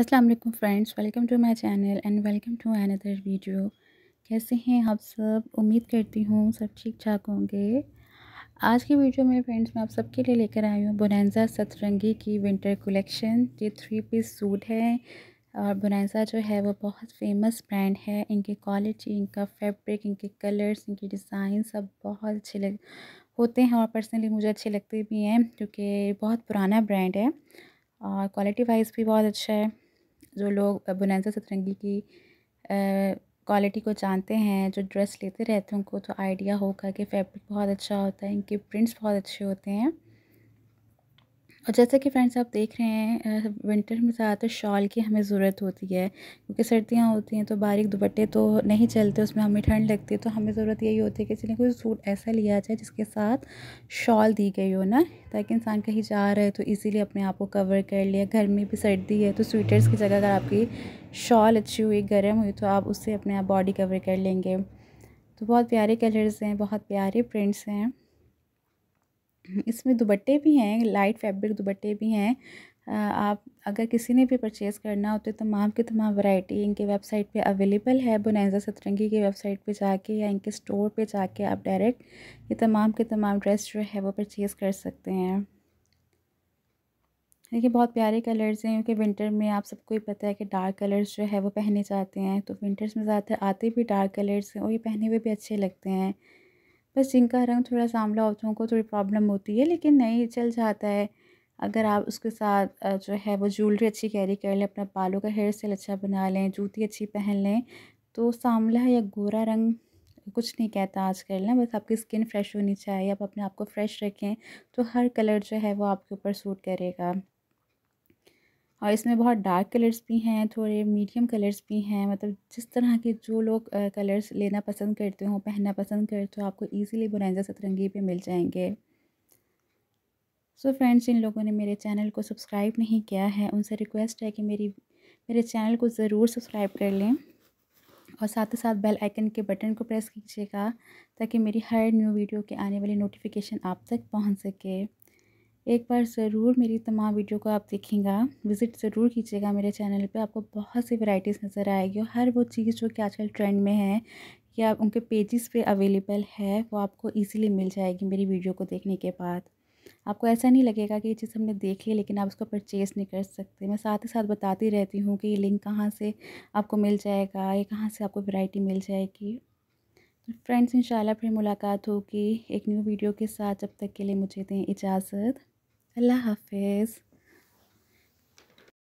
अस्सलाम वालेकुम friends welcome to my channel and welcome to another video कैसे हैं आप सब उम्मीद करती हूँ सब ठीक ठाक होंगे आज की वीडियो में फ्रेंड्स मैं आप सबके लिए लेकर आई हूँ बुनैजा सतरंगी की विंटर कलेक्शन ये थ्री पीस सूट है और बुनैजा जो है वो बहुत फेमस ब्रांड है इनकी क्वालिटी इनका फैब्रिक इनके कलर्स इनके डिज़ाइन सब बहुत अच्छे लग होते हैं और पर्सनली मुझे अच्छे लगते भी हैं क्योंकि बहुत पुराना ब्रांड है और क्वालिटी वाइज भी बहुत अच्छा है जो लोग बुनैजा सतरंगी की क्वालिटी को जानते हैं जो ड्रेस लेते रहते हैं उनको तो आइडिया होगा कि फैब्रिक बहुत अच्छा होता है इनके प्रिंट्स बहुत अच्छे होते हैं और जैसा कि फ्रेंड्स आप देख रहे हैं विंटर में ज़्यादातर शॉल की हमें ज़रूरत होती है क्योंकि सर्दियाँ होती हैं तो बारीक दुपट्टे तो नहीं चलते उसमें हमें ठंड लगती है तो हमें ज़रूरत यही होती है कि चलिए कोई सूट ऐसा लिया जाए जिसके साथ शॉल दी गई हो ना ताकि इंसान कहीं जा रहा है तो ईज़िली अपने आप को कवर कर लिया घर में भी सर्दी है तो स्वेटर्स की जगह अगर आपकी शॉल अच्छी हुई गर्म हुई तो आप उससे अपने आप बॉडी कवर कर लेंगे तो बहुत प्यारे कलर्स हैं बहुत प्यारे प्रिंट्स हैं इसमें दुबट्टे भी हैं लाइट फैब्रिक दुबट्टे भी हैं आप अगर किसी ने भी परचेज़ करना हो तो तमाम की तमाम वैरायटी इनके वेबसाइट पे अवेलेबल है बुनैजा सतरंगी की वेबसाइट पे जाके या इनके स्टोर पे जाके आप डायरेक्ट ये तमाम के तमाम ड्रेस जो है वो परचेज़ कर सकते हैं देखिए बहुत प्यारे कलर्स हैं क्योंकि विंटर में आप सबको ही पता है कि डार्क कलर्स जो है वो पहने जाते हैं तो विंटर्स में ज़्यादातर आते भी डार्क कलर्स हैं और ये पहने हुए भी अच्छे लगते हैं बस जिनका रंग थोड़ा सांवला होता है उनको थोड़ी प्रॉब्लम होती है लेकिन नहीं चल जाता है अगर आप उसके साथ जो है वो ज्वेलरी अच्छी कैरी कर लें अपना बालों का हेयर स्टाइल अच्छा बना लें जूती अच्छी पहन लें तो सांवला या गोरा रंग कुछ नहीं कहता आज कल ना बस आपकी स्किन फ्रेश होनी चाहिए आप अपने आप को फ्रेश रखें तो हर कलर जो है वो आपके ऊपर सूट करेगा और इसमें बहुत डार्क कलर्स भी हैं थोड़े मीडियम कलर्स भी हैं मतलब जिस तरह के जो लोग कलर्स लेना पसंद करते हो पहनना पसंद करते हो आपको ईजिली बुरंजा सतरंगी पे मिल जाएंगे सो so फ्रेंड्स जिन लोगों ने मेरे चैनल को सब्सक्राइब नहीं किया है उनसे रिक्वेस्ट है कि मेरी मेरे चैनल को ज़रूर सब्सक्राइब कर लें और साथ ही साथ बेल आइकन के बटन को प्रेस कीजिएगा ताकि मेरी हर न्यू वीडियो के आने वाली नोटिफिकेशन आप तक पहुंच सके एक बार ज़रूर मेरी तमाम वीडियो को आप देखेंगे विज़िट ज़रूर कीजिएगा मेरे चैनल पे आपको बहुत सी वैरायटीज़ नज़र आएगी और हर वो चीज़ जो कि आजकल ट्रेंड में है या उनके पेजेस पे अवेलेबल है वो आपको इजीली मिल जाएगी मेरी वीडियो को देखने के बाद आपको ऐसा नहीं लगेगा कि ये चीज़ हमने देख ली लेकिन आप उसको परचेज़ नहीं कर सकते मैं साथ ही साथ बताती रहती हूँ कि ये लिंक कहाँ से आपको मिल जाएगा ये कहाँ से आपको वैरायटी मिल जाएगी फ्रेंड्स इंशाल्लाह फिर मुलाकात होगी एक न्यू वीडियो के साथ जब तक के लिए मुझे दें इजाज़त अल्लाह हाफिज़